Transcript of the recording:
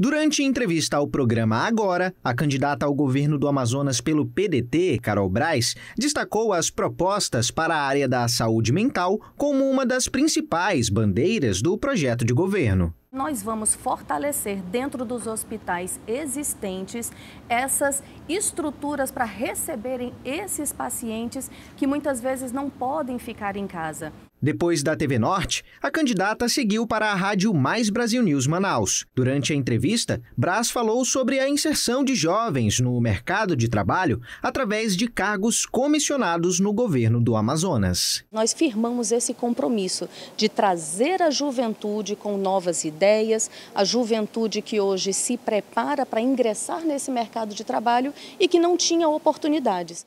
Durante entrevista ao programa Agora, a candidata ao governo do Amazonas pelo PDT, Carol Braz, destacou as propostas para a área da saúde mental como uma das principais bandeiras do projeto de governo. Nós vamos fortalecer dentro dos hospitais existentes essas estruturas para receberem esses pacientes que muitas vezes não podem ficar em casa. Depois da TV Norte, a candidata seguiu para a Rádio Mais Brasil News Manaus. Durante a entrevista, Brás falou sobre a inserção de jovens no mercado de trabalho através de cargos comissionados no governo do Amazonas. Nós firmamos esse compromisso de trazer a juventude com novas ideias, a juventude que hoje se prepara para ingressar nesse mercado de trabalho e que não tinha oportunidades.